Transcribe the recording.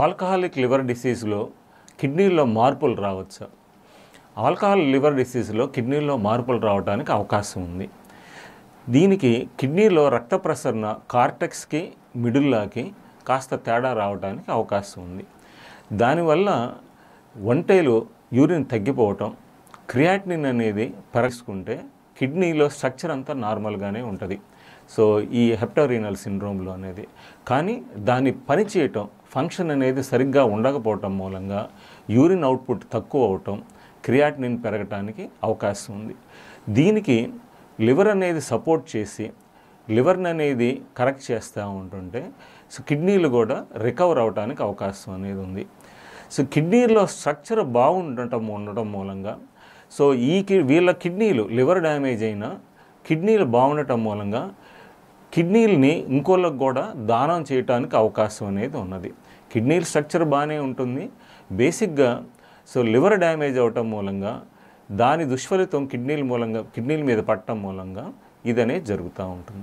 alcoholic liver డిసీజ్లో కిడ్నీలో మార్పులు రావచ్చు ఆల్కహాల్ లివర్ డిసీజ్లో కిడ్నీలో మార్పులు రావడానికి అవకాశం ఉంది దీనికి కిడ్నీలో రక్త ప్రసరణ కార్టెక్స్కి మిడిల్లాకి కాస్త తేడా రావడానికి అవకాశం ఉంది దానివల్ల ఒంటేలు యూరిన్ తగ్గిపోవటం క్రియాటినిన్ అనేది పరచుకుంటే కిడ్నీలో స్ట్రక్చర్ అంతా నార్మల్గానే ఉంటుంది సో ఈ హెప్టోరీనల్ సిండ్రోమ్లో అనేది కానీ దాన్ని పనిచేయటం ఫంక్షన్ అనేది సరిగ్గా ఉండకపోవటం మూలంగా యూరిన్ అవుట్పుట్ తక్కువ అవటం క్రియాటినిన్ పెరగటానికి అవకాశం ఉంది దీనికి లివర్ అనేది సపోర్ట్ చేసి లివర్ని అనేది కరెక్ట్ చేస్తూ ఉంటుంటే సో కిడ్నీలు కూడా రికవర్ అవడానికి అవకాశం అనేది ఉంది సో కిడ్నీలో స్ట్రక్చర్ బాగుండటం ఉండటం మూలంగా సో ఈ వీళ్ళ కిడ్నీలు లివర్ డ్యామేజ్ అయినా కిడ్నీలు బాగుండటం మూలంగా కిడ్నీలని ఇంకోళ్ళకు కూడా దానం చేయడానికి అవకాశం అనేది ఉన్నది కిడ్నీల స్ట్రక్చర్ బాగానే ఉంటుంది బేసిక్గా సో లివర్ డ్యామేజ్ అవటం మూలంగా దాని దుష్ఫలితం కిడ్నీల మూలంగా కిడ్నీల మీద పట్టడం మూలంగా ఇదనే జరుగుతూ ఉంటుంది